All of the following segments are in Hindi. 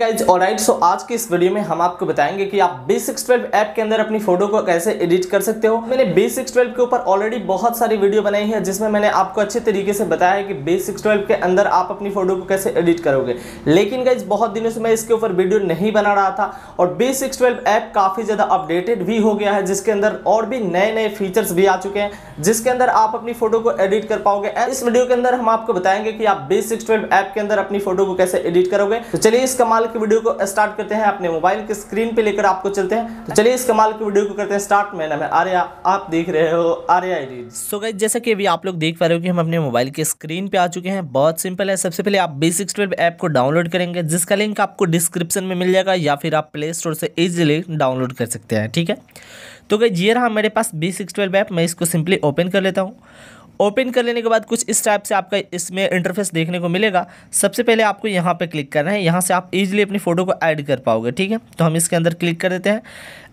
गाइज ऑलराइट सो आज की इस वीडियो में हम आपको बताएंगे कि आप बी सिक्स ट्वेल्व ऐप के अंदर अपनी फोटो को कैसे एडिट कर सकते हो मैंने बी सिक्स ट्वेल्व के ऊपर ऑलरेडी बहुत सारी वीडियो बनाई है जिसमें मैंने आपको अच्छे तरीके से बताया है कि बी सिक्स ट्वेल्व के अंदर आप अपनी फोटो को कैसे एडिट करोगे लेकिन गाइज बहुत दिनों से मैं इसके ऊपर वीडियो नहीं बना रहा था और बी सिक्स ट्वेल्व ऐप काफ़ी ज़्यादा अपडेटेड भी हो गया है जिसके अंदर और भी नए नए फीचर्स भी आ चुके हैं जिसके अंदर आप अपनी फोटो को एडिट कर पाओगे इस वीडियो के अंदर हम आपको बताएंगे कि आप बी सिक्स ट्वेल्व ऐप के अंदर अपनी फोटो को कैसे एडिट करोगे तो चलिए इस कमाल कमाल की वीडियो को स्टार्ट करते हैं अपने मोबाइल के स्क्रीन पे लेकर आपको चलते हैं तो चलिए इस कमाल की वीडियो को करते हैं स्टार्ट में नाम है आर्या आप देख रहे हो आर्या सो गई जैसा कि अभी आप लोग देख पा रहे हो कि हम अपने मोबाइल के स्क्रीन पे आ चुके हैं बहुत सिंपल है सबसे पहले आप बेसिक्स ट्वेल्व ऐप को डाउनलोड करेंगे जिसका लिंक आपको डिस्क्रिप्शन में मिल जाएगा या फिर आप प्ले स्टोर से इजिली डाउनलोड कर सकते हैं ठीक है तो गई जी रहा मेरे पास बी सिक्स ट्वेल्व ऐप मैं इसको सिंपली ओपन कर लेता हूँ ओपन कर लेने के बाद कुछ इस टाइप से आपका इसमें इंटरफेस देखने को मिलेगा सबसे पहले आपको यहाँ पे क्लिक करना है यहाँ से आप इजीली अपनी फ़ोटो को ऐड कर पाओगे ठीक है तो हम इसके अंदर क्लिक कर देते हैं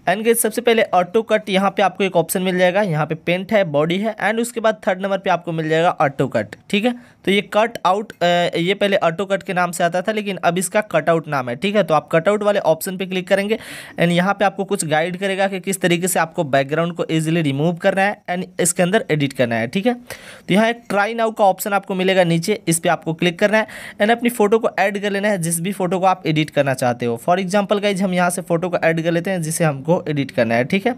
एंड गेज सबसे पहले ऑटो कट यहाँ पे आपको एक ऑप्शन मिल जाएगा यहाँ पे पेंट है बॉडी है एंड उसके बाद थर्ड नंबर पे आपको मिल जाएगा ऑटो कट ठीक है तो ये कट आउट ये पहले ऑटो कट के नाम से आता था लेकिन अब इसका कट आउट नाम है ठीक है तो आप कट आउट वाले ऑप्शन पे क्लिक करेंगे एंड यहाँ पे आपको कुछ गाइड करेगा कि किस तरीके से आपको बैकग्राउंड को ईजिली रिमूव करना है एंड इसके अंदर एडिट करना है ठीक है तो यहाँ एक ट्राई नाउ का ऑप्शन आपको मिलेगा नीचे इस पर आपको क्लिक करना है एंड अपनी फोटो को ऐड कर लेना है जिस भी फोटो को आप एडिट करना चाहते हो फॉर एग्जाम्पल गाइज हम यहाँ से फोटो को ऐड कर लेते हैं जिसे हमको को एडिट करना है ठीक है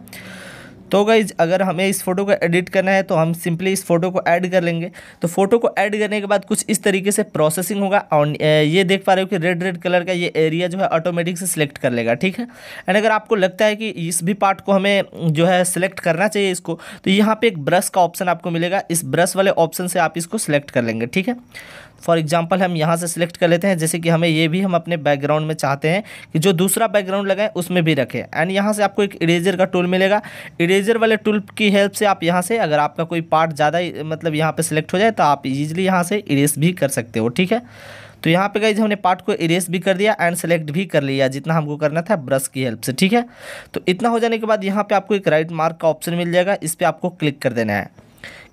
तो गाइज अगर हमें इस फोटो को एडिट करना है तो हम सिंपली इस फोटो को ऐड कर लेंगे तो फोटो को ऐड करने के बाद कुछ इस तरीके से प्रोसेसिंग होगा और ये देख पा रहे हो कि रेड रेड कलर का ये एरिया जो है ऑटोमेटिक से सिलेक्ट कर लेगा ठीक है एंड अगर आपको लगता है कि इस भी पार्ट को हमें जो है सिलेक्ट करना चाहिए इसको तो यहाँ पर एक ब्रश का ऑप्शन आपको मिलेगा इस ब्रश वाले ऑप्शन से आप इसको सिलेक्ट कर लेंगे ठीक है फॉर एग्जाम्पल हम यहाँ से सिलेक्ट कर लेते हैं जैसे कि हमें ये भी हम अपने बैकग्राउंड में चाहते हैं कि जो दूसरा बैकग्राउंड लगाएं उसमें भी रखें एंड यहाँ से आपको एक इरेजर का टूल मिलेगा इरेजर इरेजर वाले टूल की हेल्प से आप यहाँ से अगर आपका कोई पार्ट ज़्यादा मतलब यहाँ पर सिलेक्ट हो जाए तो आप इजीली यहाँ से इरेज भी कर सकते हो ठीक है तो यहाँ पे गई हमने पार्ट को इरेस भी कर दिया एंड सेलेक्ट भी कर लिया जितना हमको करना था ब्रश की हेल्प से ठीक है तो इतना हो जाने के बाद यहाँ पे आपको एक राइट मार्क का ऑप्शन मिल जाएगा इस पर आपको क्लिक कर देना है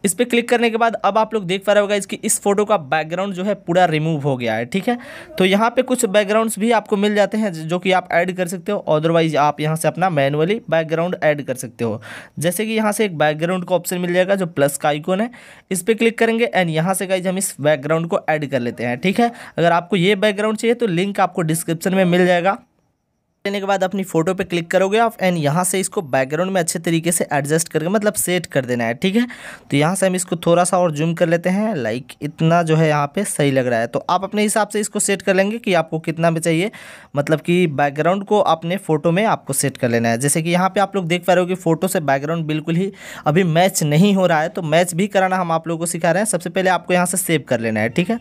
इस पर क्लिक करने के बाद अब आप लोग देख पा रहे होगा इसकी इस फोटो का बैकग्राउंड जो है पूरा रिमूव हो गया है ठीक है तो यहाँ पे कुछ बैकग्राउंड्स भी आपको मिल जाते हैं जो कि आप ऐड कर सकते हो अदरवाइज आप यहाँ से अपना मैनुअली बैकग्राउंड ऐड कर सकते हो जैसे कि यहाँ से एक बैकग्राउंड का ऑप्शन मिल जाएगा जो प्लस का आइकॉन है इस पर क्लिक करेंगे एंड यहाँ से गाइज हम इस बैकग्राउंड को ऐड कर लेते हैं ठीक है अगर आपको ये बैकग्राउंड चाहिए तो लिंक आपको डिस्क्रिप्शन में मिल जाएगा लेने के बाद अपनी फोटो पे क्लिक करोगे आप एंड यहाँ से इसको बैकग्राउंड में अच्छे तरीके से एडजस्ट करके मतलब सेट कर देना है ठीक है तो यहाँ से हम इसको थोड़ा सा और जूम कर लेते हैं लाइक इतना जो है यहाँ पे सही लग रहा है तो आप अपने हिसाब से इसको सेट कर लेंगे कि आपको कितना भी चाहिए मतलब कि बैकग्राउंड को अपने फ़ोटो में आपको सेट कर लेना है जैसे कि यहाँ पर आप लोग देख पा रहे हो कि फ़ोटो से बैकग्राउंड बिल्कुल ही अभी मैच नहीं हो रहा है तो मैच भी कराना हम आप लोगों को सिखा रहे हैं सबसे पहले आपको यहाँ से सेव कर लेना है ठीक है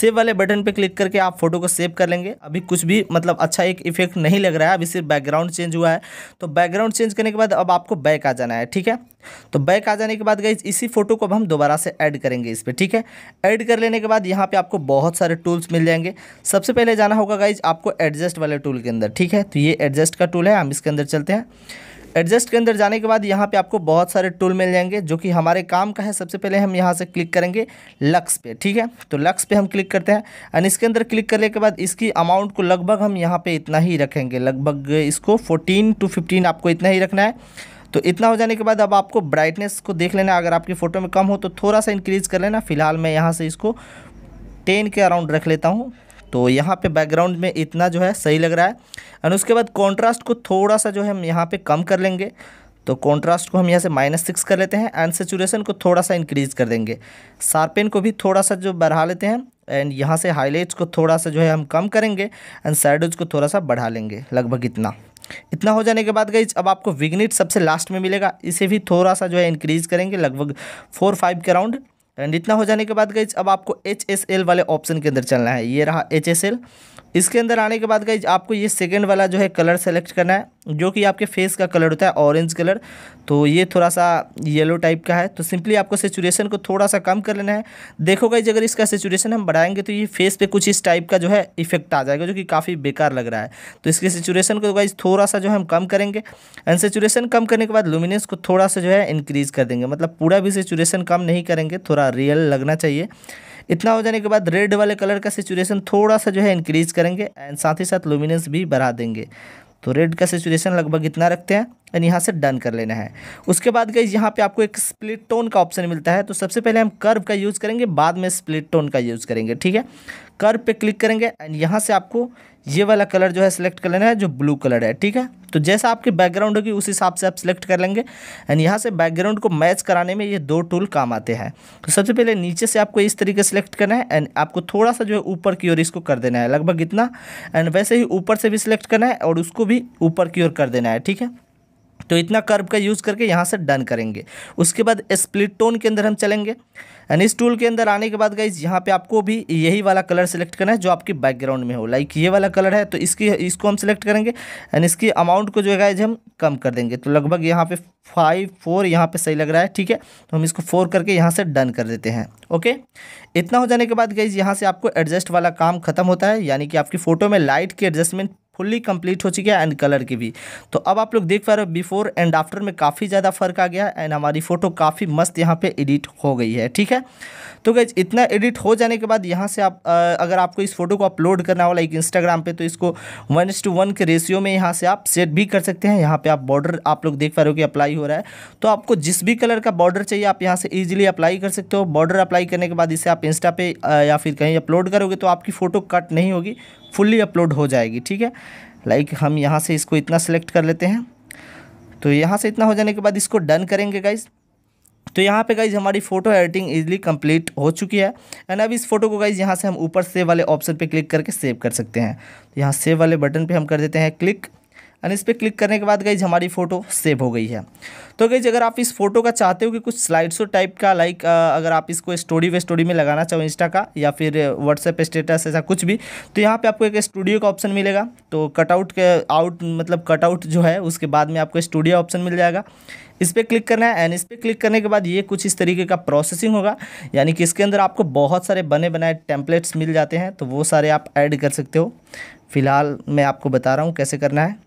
सेव वाले बटन पर क्लिक करके आप फोटो को सेव कर लेंगे अभी कुछ भी मतलब अच्छा एक इफेक्ट नहीं लग रहा है अभी सिर्फ बैकग्राउंड चेंज हुआ है तो बैकग्राउंड चेंज करने के बाद अब आपको बैक आ जाना है ठीक है तो बैक आ जाने के बाद गई इसी फोटो को अब हम दोबारा से ऐड करेंगे इस पर ठीक है ऐड कर लेने के बाद यहाँ पे आपको बहुत सारे टूल्स मिल जाएंगे सबसे पहले जाना होगा गाइज आपको एडजस्ट वाले टूल के अंदर ठीक है तो ये एडजस्ट का टूल है हम इसके अंदर चलते हैं एडजस्ट के अंदर जाने के बाद यहाँ पे आपको बहुत सारे टूल मिल जाएंगे जो कि हमारे काम का है सबसे पहले हम यहाँ से क्लिक करेंगे लक्स पे ठीक है तो लक्स पे हम क्लिक करते हैं एंड इसके अंदर क्लिक करने के बाद इसकी अमाउंट को लगभग हम यहाँ पे इतना ही रखेंगे लगभग इसको फोर्टीन टू फिफ्टीन आपको इतना ही रखना है तो इतना हो जाने के बाद अब आपको ब्राइटनेस को देख लेना अगर आपकी फ़ोटो में कम हो तो थोड़ा सा इंक्रीज़ कर लेना फ़िलहाल मैं यहाँ से इसको टेन के अराउंड रख लेता हूँ तो यहाँ पे बैकग्राउंड में इतना जो है सही लग रहा है एंड उसके बाद कॉन्ट्रास्ट को थोड़ा सा जो है हम यहाँ पे कम कर लेंगे तो कॉन्ट्रास्ट को हम यहाँ से माइनस सिक्स कर लेते हैं एंड सेचुरेशन को थोड़ा सा इंक्रीज़ कर देंगे सार्पेन को भी थोड़ा सा जो बढ़ा लेते हैं एंड यहाँ से हाईलाइट्स को थोड़ा सा जो है हम कम करेंगे एंड साइडोज को थोड़ा सा बढ़ा लेंगे लगभग इतना इतना हो जाने के बाद गई अब आपको विग्निट सबसे लास्ट में मिलेगा इसे भी थोड़ा सा जो है इंक्रीज़ करेंगे लगभग फोर फाइव के राउंड एंड इतना हो जाने के बाद गई अब आपको एच एस एल वाले ऑप्शन के अंदर चलना है ये रहा एच एस एल इसके अंदर आने के बाद गई आपको ये सेकेंड वाला जो है कलर सेलेक्ट करना है जो कि आपके फेस का कलर होता है ऑरेंज कलर तो ये थोड़ा सा येलो टाइप का है तो सिंपली आपको सेचुरेशन को थोड़ा सा कम कर लेना है देखो जी अगर इसका सेचुरेशन हम बढ़ाएंगे तो ये फेस पे कुछ इस टाइप का जो है इफेक्ट आ जाएगा जो कि काफ़ी बेकार लग रहा है तो इसके सेचुरेशन को गई थोड़ा सा जो है हम कम करेंगे एंड सेचुरेशन कम करने के बाद लुमिनेंस को थोड़ा सा जो है इंक्रीज़ कर देंगे मतलब पूरा भी सेचुरेशन कम नहीं करेंगे थोड़ा रियल लगना चाहिए इतना हो जाने के बाद रेड वाले कलर का सिचुएशन थोड़ा सा जो है इंक्रीज करेंगे एंड साथ ही साथ लुमिनेंस भी बढ़ा देंगे तो रेड का सिचुएशन लगभग इतना रखते हैं एंड यहाँ से डन कर लेना है उसके बाद गई यहाँ पे आपको एक स्प्लिट टोन का ऑप्शन मिलता है तो सबसे पहले हम कर्व का यूज़ करेंगे बाद में स्प्लिट टोन का यूज़ करेंगे ठीक है कर्व पे क्लिक करेंगे एंड यहाँ से आपको ये वाला कलर जो है सिलेक्ट लेना है जो ब्लू कलर है ठीक है तो जैसा आपकी बैकग्राउंड होगी उस हिसाब से आप सिलेक्ट कर लेंगे एंड यहाँ से बैकग्राउंड को मैच कराने में ये दो टूल काम आते हैं तो सबसे पहले नीचे से आपको इस तरीके सेलेक्ट करना है एंड आपको थोड़ा सा जो है ऊपर की ओर इसको कर देना है लगभग इतना एंड वैसे ही ऊपर से भी सिलेक्ट करना है और उसको भी ऊपर की ओर कर देना है ठीक है तो इतना कर्व का यूज़ करके यहाँ से डन करेंगे उसके बाद स्प्लिट टोन के अंदर हम चलेंगे एंड इस टूल के अंदर आने के बाद गाइज यहाँ पे आपको भी यही वाला कलर सेलेक्ट करना है जो आपकी बैकग्राउंड में हो लाइक ये वाला कलर है तो इसकी इसको हम सेलेक्ट करेंगे एंड इसकी अमाउंट को जो है गाइज हम कम कर देंगे तो लगभग यहाँ पे फाइव फोर यहाँ पे सही लग रहा है ठीक है तो हम इसको फोर करके यहाँ से डन कर देते हैं ओके इतना हो जाने के बाद गाइज यहाँ से आपको एडजस्ट वाला काम खत्म होता है यानी कि आपकी फ़ोटो में लाइट की एडजस्टमेंट फुल्ली कंप्लीट हो चुकी है एंड कलर की भी तो अब आप लोग देख पा रहे हो बिफोर एंड आफ्टर में काफ़ी ज़्यादा फर्क आ गया एंड हमारी फ़ोटो काफ़ी मस्त यहाँ पे एडिट हो गई है ठीक है तो गैज इतना एडिट हो जाने के बाद यहाँ से आप आ, अगर आपको इस फोटो को अपलोड करना हो लाइक इंस्टाग्राम पे तो इसको वन टू वन के रेशियो में यहाँ से आप सेट भी कर सकते हैं यहाँ पे आप बॉर्डर आप लोग देख पा रहे हो कि अप्लाई हो रहा है तो आपको जिस भी कलर का बॉर्डर चाहिए आप यहाँ से ईजिली अप्लाई कर सकते हो बॉर्डर अप्लाई करने के बाद इसे आप इंस्टा पे या फिर कहीं अपलोड करोगे तो आपकी फ़ोटो कट नहीं होगी फुल्ली अपलोड हो जाएगी ठीक है लाइक हम यहाँ से इसको इतना सेलेक्ट कर लेते हैं तो यहाँ से इतना हो जाने के बाद इसको डन करेंगे गाइज़ तो यहाँ पे गाइज हमारी फोटो एडिटिंग इजीली कंप्लीट हो चुकी है एंड अब इस फोटो को गाइज यहाँ से हम ऊपर सेव वाले ऑप्शन पे क्लिक करके सेव कर सकते हैं तो यहाँ सेव वाले बटन पे हम कर देते हैं क्लिक एंड इस पर क्लिक करने के बाद गई हमारी फ़ोटो सेव हो गई है तो गई अगर आप इस फोटो का चाहते हो कि कुछ स्लाइड शो टाइप का लाइक अगर आप इसको स्टोरी वे स्टोरी में लगाना चाहो इंस्टा का या फिर व्हाट्सएप स्टेटस ऐसा कुछ भी तो यहाँ पे आपको एक स्टूडियो का ऑप्शन मिलेगा तो कटआउट के आउट मतलब कटआउट जो है उसके बाद में आपको स्टूडियो ऑप्शन मिल जाएगा इस पर क्लिक करना है एंड इस पर क्लिक करने के बाद ये कुछ इस तरीके का प्रोसेसिंग होगा यानी कि इसके अंदर आपको बहुत सारे बने बनाए टेम्पलेट्स मिल जाते हैं तो वो सारे आप ऐड कर सकते हो फिलहाल मैं आपको बता रहा हूँ कैसे करना है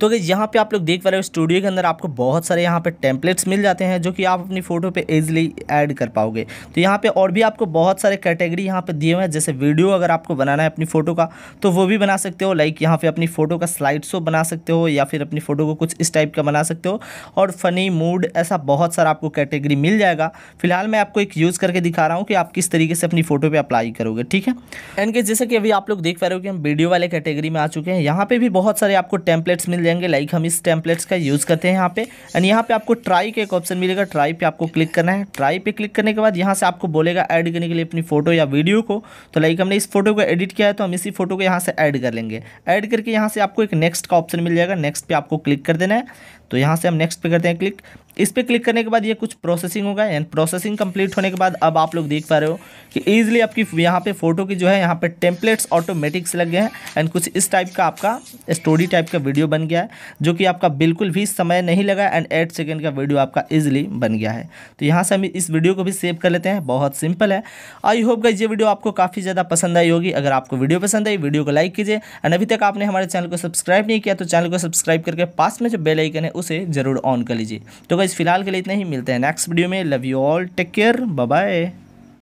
तो यहाँ पे आप लोग देख पा रहे हो स्टूडियो के अंदर आपको बहुत सारे यहाँ पे टेम्पलेट्स मिल जाते हैं जो कि आप अपनी फ़ोटो पे ईजिली ऐड कर पाओगे तो यहाँ पे और भी आपको बहुत सारे कैटेगरी यहाँ पे दिए हुए हैं जैसे वीडियो अगर आपको बनाना है अपनी फ़ोटो का तो वो भी बना सकते हो लाइक यहाँ पे अपनी फ़ोटो का स्लाइड शो बना सकते हो या फिर अपनी फ़ोटो को कुछ इस टाइप का बना सकते हो और फ़नी मूड ऐसा बहुत सारा आपको कैटेगरी मिल जाएगा फिलहाल मैं आपको एक यूज़ करके दिखा रहा हूँ कि आप किस तरीके से अपनी फ़ोटो पर अप्लाई करोगे ठीक है एंड के जैसे कि अभी आप लोग देख पा रहे हो कि हम वीडियो वाले कैटेगरी में आ चुके हैं यहाँ पर भी बहुत सारे आपको टेम्पलेट्स मिल लेंगे लाइक हम इस टेम्पलेट्स का यूज़ करते हैं यहाँ पे एंड यहाँ पे आपको ट्राई का एक ऑप्शन मिलेगा ट्राई पे आपको क्लिक करना है ट्राई पे क्लिक करने के बाद यहाँ से आपको बोलेगा ऐड करने के लिए अपनी फोटो या वीडियो को तो लाइक हमने इस फोटो को एडिट किया है तो हम इसी फोटो को यहाँ से ऐड कर लेंगे ऐड करके यहाँ से आपको एक नेक्स्ट का ऑप्शन मिल जाएगा नेक्स्ट पर आपको क्लिक कर देना है तो यहाँ से हम नेक्स्ट पे करते हैं क्लिक इस पर क्लिक करने के बाद ये कुछ प्रोसेसिंग होगा एंड प्रोसेसिंग कंप्लीट होने के बाद अब आप लोग देख पा रहे हो कि ईजिली आपकी यहाँ पे फोटो की जो है यहाँ पे टेम्पलेट्स ऑटोमेटिक्स लग गए हैं एंड कुछ इस टाइप का आपका स्टोरी टाइप का वीडियो बन गया है जो कि आपका बिल्कुल भी समय नहीं लगा एंड एट सेकेंड का वीडियो आपका ईजिली बन गया है तो यहाँ से हम इस वीडियो को भी सेव कर लेते हैं बहुत सिंपल है आई होप गई ये वीडियो आपको काफ़ी ज़्यादा पसंद आई होगी अगर आपको वीडियो पसंद आई वीडियो को लाइक कीजिए एंड अभी तक आपने हमारे चैनल को सब्सक्राइब नहीं किया तो चैनल को सब्सक्राइब करके पास में जो बेलाइकन है उसे जरूर ऑन कर लीजिए तो गाइज फिलहाल के लिए इतना ही मिलते हैं नेक्स्ट वीडियो में love you all take care bye